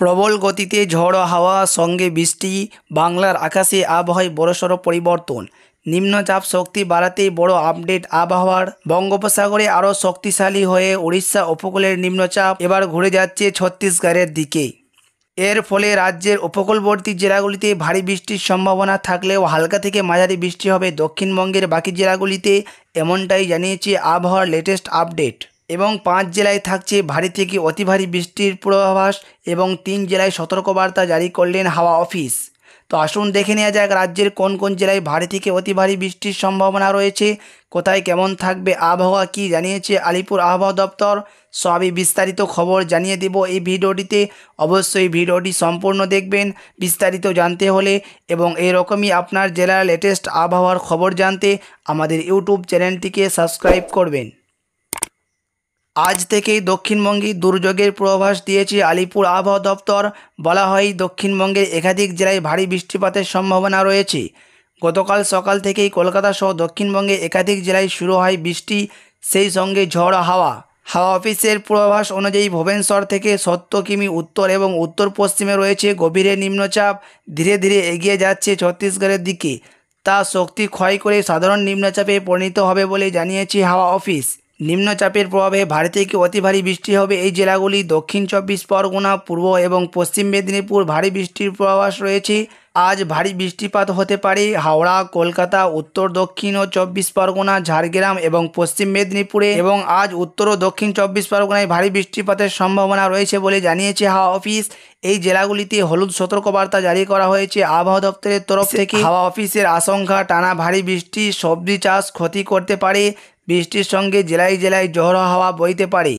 প্রবল গতিতে ঝড় হাওয়া সঙ্গে বৃষ্টি বাংলার আকাশে আবহাওয়ায় বড়সড় পরিবর্তন নিম্নচাপ শক্তি বাড়াতেই বড় আপডেট আবহাওয়ার বঙ্গোপসাগরে আরও শক্তিশালী হয়ে উড়িষ্যা উপকূলের নিম্নচাপ এবার ঘুরে যাচ্ছে ছত্তিশগড়ের দিকে এর ফলে রাজ্যের উপকূলবর্তী জেলাগুলিতে ভারী বৃষ্টির সম্ভাবনা থাকলেও হালকা থেকে মাঝারি বৃষ্টি হবে দক্ষিণবঙ্গের বাকি জেলাগুলিতে এমনটাই জানিয়েছে আবহাওয়ার লেটেস্ট আপডেট এবং পাঁচ জেলায় থাকছে ভারী থেকে অতি ভারী বৃষ্টির পূর্বাভাস এবং তিন জেলায় সতর্কবার্তা জারি করলেন হাওয়া অফিস তো আসুন দেখে নেওয়া যাক রাজ্যের কোন কোন জেলায় ভারী থেকে অতি ভারী বৃষ্টির সম্ভাবনা রয়েছে কোথায় কেমন থাকবে আবহাওয়া কি জানিয়েছে আলিপুর আবহাওয়া দপ্তর সবই বিস্তারিত খবর জানিয়ে দেব এই ভিডিওটিতে অবশ্যই ভিডিওটি সম্পূর্ণ দেখবেন বিস্তারিত জানতে হলে এবং এরকমই আপনার জেলার লেটেস্ট আবহাওয়ার খবর জানতে আমাদের ইউটিউব চ্যানেলটিকে সাবস্ক্রাইব করবেন আজ থেকেই দক্ষিণবঙ্গে দুর্যোগের পূর্বাভাস দিয়েছে আলিপুর আবহাওয়া দপ্তর বলা হয় দক্ষিণবঙ্গের একাধিক জেলায় ভারী বৃষ্টিপাতের সম্ভাবনা রয়েছে গতকাল সকাল থেকেই কলকাতা সহ দক্ষিণবঙ্গে একাধিক জেলায় শুরু হয় বৃষ্টি সেই সঙ্গে ঝড় হাওয়া হাওয়া অফিসের পূর্বাভাস অনুযায়ী ভুবনেশ্বর থেকে সত্তর কিমি উত্তর এবং উত্তর পশ্চিমে রয়েছে গভীরে নিম্নচাপ ধীরে ধীরে এগিয়ে যাচ্ছে ছত্তিশগড়ের দিকে তা শক্তি ক্ষয় করে সাধারণ নিম্নচাপে পরিণত হবে বলে জানিয়েছে হাওয়া অফিস নিম্নচাপের প্রভাবে ভারী থেকে অতি ভারী বৃষ্টি হবে এই জেলাগুলি দক্ষিণ চব্বিশ পরগনা পূর্ব এবং পশ্চিম মেদিনীপুর ভারী বৃষ্টির পূর্বাভাস রয়েছে আজ ভারী বৃষ্টিপাত হতে পারে হাওড়া কলকাতা উত্তর দক্ষিণ ও চব্বিশ পরগনা ঝাড়গ্রাম এবং পশ্চিম মেদিনীপুরে এবং আজ উত্তর ও দক্ষিণ চব্বিশ পরগনায় ভারী বৃষ্টিপাতের সম্ভাবনা রয়েছে বলে জানিয়েছে হাওয়া অফিস এই জেলাগুলিতে হলুদ সতর্কবার্তা জারি করা হয়েছে আবহাওয়া দপ্তরের তরফ থেকে হাওয়া অফিসের আশঙ্কা টানা ভারী বৃষ্টি সবজি চাষ ক্ষতি করতে পারে বৃষ্টির সঙ্গে জেলায় জেলায় ঝড়ো হাওয়া বইতে পারে